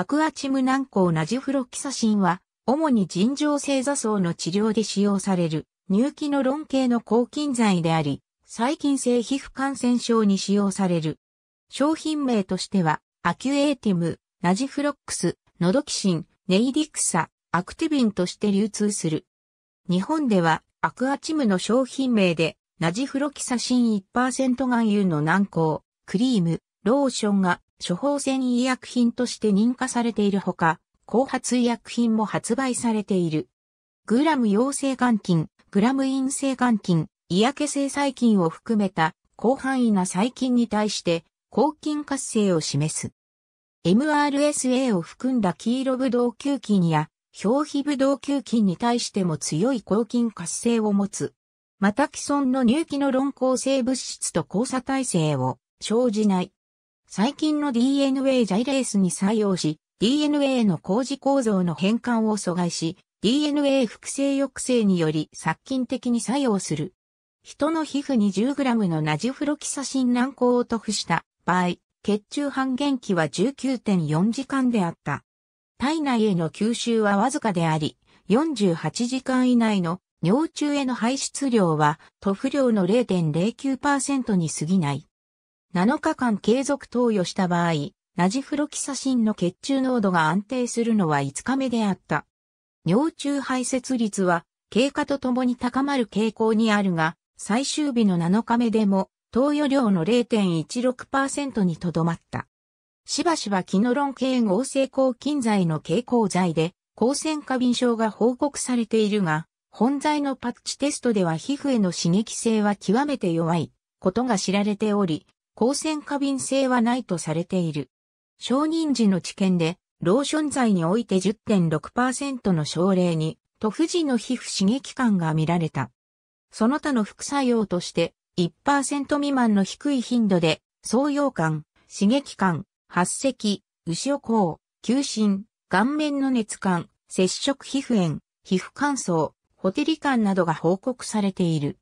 アクアチム軟膏ナジフロキサシンは、主に尋常性座層の治療で使用される、乳気の論系の抗菌剤であり、細菌性皮膚感染症に使用される。商品名としては、アキュエーティム、ナジフロックス、ノドキシン、ネイディクサ、アクティビンとして流通する。日本では、アクアチムの商品名で、ナジフロキサシン1%含有の軟膏、クリーム、ローションが処方箋医薬品として認可されているほか、後発医薬品も発売されている。グラム陽性眼菌、グラム陰性眼菌、嫌気性細菌を含めた広範囲な細菌に対して抗菌活性を示す。MRSA を含んだ黄色ブドウ球菌や表皮ブドウ球菌に対しても強い抗菌活性を持つ。また既存の乳気の論構性物質と交差体制を生じない。最近の DNA ジャイレースに採用し、DNA の工事構造の変換を阻害し、DNA 複製抑制により殺菌的に作用する。人の皮膚に 10g のナジフロキサシン軟膏を塗布した場合、血中半減期は19.4時間であった。体内への吸収はわずかであり、48時間以内の尿中への排出量は塗布量の0.09%に過ぎない。7日間継続投与した場合、ナジフロキサシンの血中濃度が安定するのは5日目であった。尿中排泄率は経過とともに高まる傾向にあるが、最終日の7日目でも投与量の0.16%にとどまった。しばしばキノロン系合成抗菌剤の蛍光剤で、抗線過敏症が報告されているが、本剤のパッチテストでは皮膚への刺激性は極めて弱いことが知られており、光線過敏性はないとされている。承認時の治験で、ローション剤において10.6%の症例に、塗布時の皮膚刺激感が見られた。その他の副作用として、1%未満の低い頻度で、創用感、刺激感、発石、牛尾孔、球心、顔面の熱感、接触皮膚炎、皮膚乾燥、ホテリ感などが報告されている。